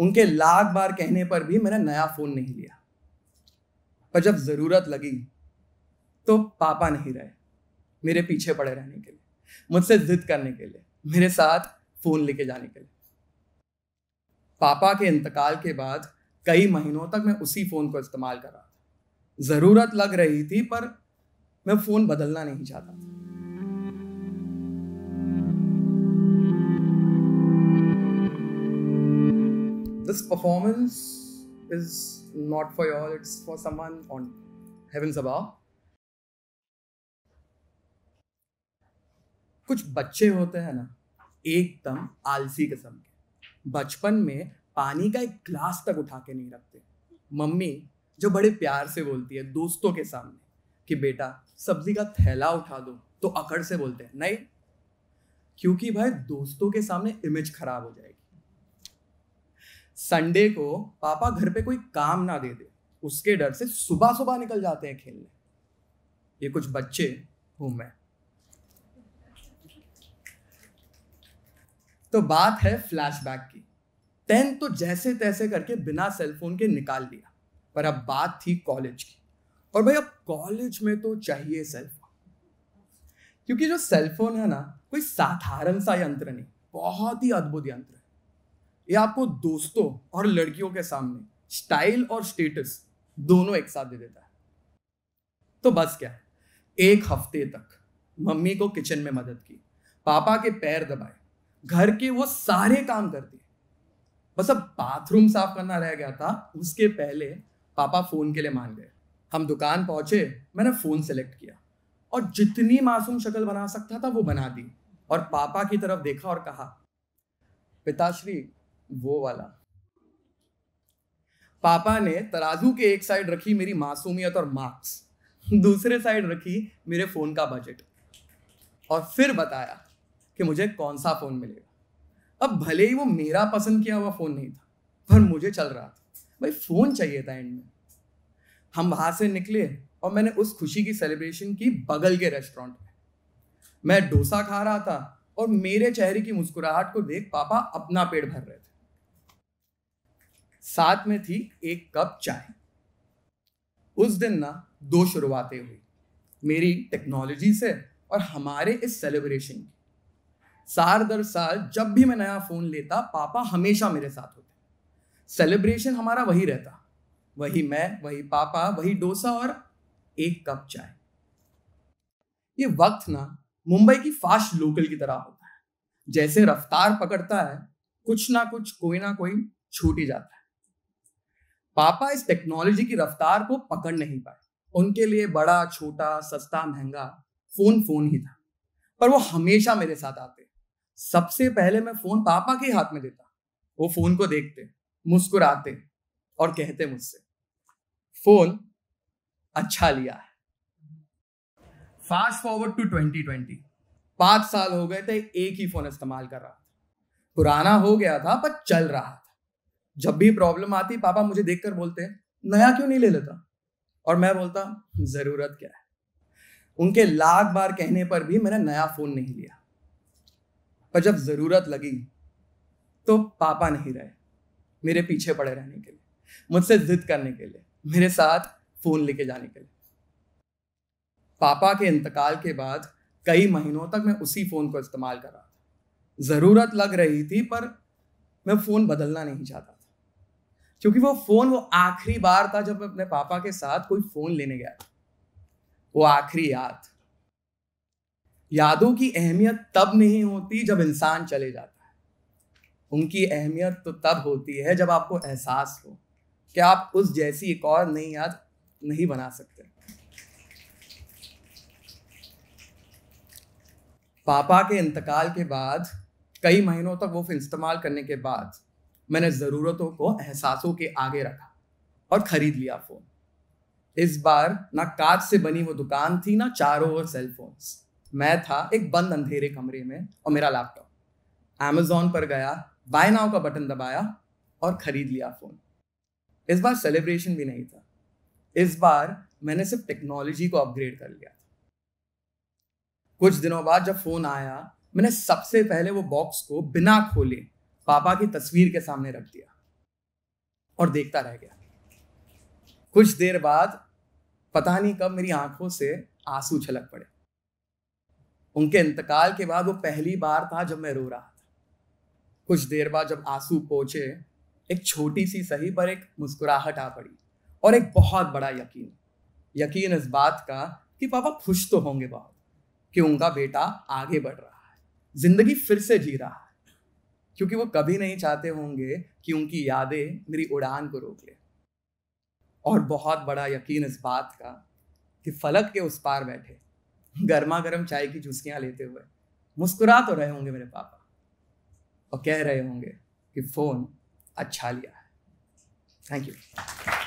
उनके लाख बार कहने पर भी मैंने नया फ़ोन नहीं लिया पर जब ज़रूरत लगी तो पापा नहीं रहे मेरे पीछे पड़े रहने के लिए मुझसे जिद करने के लिए मेरे साथ फ़ोन लेके जाने के लिए पापा के इंतकाल के बाद कई महीनों तक मैं उसी फ़ोन को इस्तेमाल कर रहा था ज़रूरत लग रही थी पर मैं फ़ोन बदलना नहीं चाहता this performance is not for y'all, it's for someone on heavens above. कुछ बच्चे होते हैं ना एकदम आलसी किस्म के बचपन में पानी का एक ग्लास तक उठा के नहीं रखते मम्मी जो बड़े प्यार से बोलती है दोस्तों के सामने कि बेटा सब्जी का थैला उठा दो तो अकड़ से बोलते हैं नहीं क्योंकि भाई दोस्तों के सामने इमेज खराब हो जाएगी संडे को पापा घर पे कोई काम ना दे दे उसके डर से सुबह सुबह निकल जाते हैं खेलने ये कुछ बच्चे हूं मैं तो बात है फ्लैशबैक की टेंथ तो जैसे तैसे करके बिना सेलफोन के निकाल लिया पर अब बात थी कॉलेज की और भाई अब कॉलेज में तो चाहिए सेलफोन क्योंकि जो सेलफोन है ना कोई साधारण सा यंत्र नहीं बहुत ही अद्भुत यंत्र है ये आपको दोस्तों और लड़कियों के सामने स्टाइल और स्टेटस दोनों एक साथ दे देता है तो बस क्या एक हफ्ते तक मम्मी को किचन में मदद की पापा के पैर दबाए घर के वो सारे काम करती बस अब बाथरूम साफ करना रह गया था उसके पहले पापा फोन के लिए मान गए हम दुकान पहुंचे मैंने फोन सेलेक्ट किया और जितनी मासूम शक्ल बना सकता था वो बना दी और पापा की तरफ देखा और कहा पिताश्री वो वाला पापा ने तराजू के एक साइड रखी मेरी मासूमियत और मार्क्स दूसरे साइड रखी मेरे फ़ोन का बजट और फिर बताया कि मुझे कौन सा फ़ोन मिलेगा अब भले ही वो मेरा पसंद किया हुआ फ़ोन नहीं था पर मुझे चल रहा था भाई फ़ोन चाहिए था एंड में हम वहाँ से निकले और मैंने उस खुशी की सेलिब्रेशन की बगल के रेस्टोरेंट में मैं डोसा खा रहा था और मेरे चेहरे की मुस्कुराहट को देख पापा अपना पेट भर रहे थे साथ में थी एक कप चाय उस दिन ना दो शुरुआतें हुई मेरी टेक्नोलॉजी से और हमारे इस सेलिब्रेशन की साल दर साल जब भी मैं नया फ़ोन लेता पापा हमेशा मेरे साथ होते सेलिब्रेशन हमारा वही रहता वही मैं वही पापा वही डोसा और एक कप चाय ये वक्त ना मुंबई की फास्ट लोकल की तरह होता है जैसे रफ्तार पकड़ता है कुछ ना कुछ कोई ना कोई छूट ही जाता है पापा इस टेक्नोलॉजी की रफ्तार को पकड़ नहीं पाए उनके लिए बड़ा छोटा सस्ता महंगा फोन फोन ही था पर वो हमेशा मेरे साथ आते सबसे पहले मैं फोन पापा के हाथ में देता वो फोन को देखते मुस्कुराते और कहते मुझसे फोन अच्छा लिया है fast forward to twenty twenty पांच साल हो गए थे एक ही फोन इस्तेमाल कर रहा था पुराना हो गया था पर चल रहा था जब भी प्रॉब्लम आती पापा मुझे देख बोलते नया क्यों नहीं ले लेता और मैं बोलता ज़रूरत क्या है उनके लाख बार कहने पर भी मैंने नया फ़ोन नहीं लिया पर जब ज़रूरत लगी तो पापा नहीं रहे मेरे पीछे पड़े रहने के लिए मुझसे जिद करने के लिए मेरे साथ फ़ोन लेके जाने के लिए पापा के इंतकाल के बाद कई महीनों तक मैं उसी फ़ोन को इस्तेमाल कर रहा था ज़रूरत लग रही थी पर मैं फ़ोन बदलना नहीं चाहता क्योंकि वो फोन वो आखिरी बार था जब मैं अपने पापा के साथ कोई फोन लेने गया वो आखिरी याद यादों की अहमियत तब नहीं होती जब इंसान चले जाता है उनकी अहमियत तो तब होती है जब आपको एहसास हो कि आप उस जैसी एक और नई याद नहीं बना सकते पापा के इंतकाल के बाद कई महीनों तक वो इस्तेमाल करने के बाद मैंने ज़रूरतों को एहसासों के आगे रखा और ख़रीद लिया फ़ोन इस बार ना कांच से बनी वो दुकान थी ना चारों ओर सेल फोन्स मैं था एक बंद अंधेरे कमरे में और मेरा लैपटॉप अमेजोन पर गया बाय नाव का बटन दबाया और ख़रीद लिया फ़ोन इस बार सेलिब्रेशन भी नहीं था इस बार मैंने सिर्फ टेक्नोलॉजी को अपग्रेड कर लिया था कुछ दिनों बाद जब फ़ोन आया मैंने सबसे पहले वो बॉक्स को बिना खोले पापा की तस्वीर के सामने रख दिया और देखता रह गया कुछ देर बाद पता नहीं कब मेरी आंखों से आंसू छलक पड़े उनके इंतकाल के बाद वो पहली बार था जब मैं रो रहा था कुछ देर बाद जब आंसू पहुंचे एक छोटी सी सही पर एक मुस्कुराहट आ पड़ी और एक बहुत बड़ा यकीन यकीन इस बात का कि पापा खुश तो होंगे बहुत कि उनका बेटा आगे बढ़ रहा है जिंदगी फिर से जी रहा है क्योंकि वो कभी नहीं चाहते होंगे कि उनकी यादें मेरी उड़ान को रोक लें और बहुत बड़ा यकीन इस बात का कि फलक के उस पार बैठे गर्मा गर्म चाय की चुस्कियाँ लेते हुए मुस्कुरा तो रहे होंगे मेरे पापा और कह रहे होंगे कि फ़ोन अच्छा लिया है थैंक यू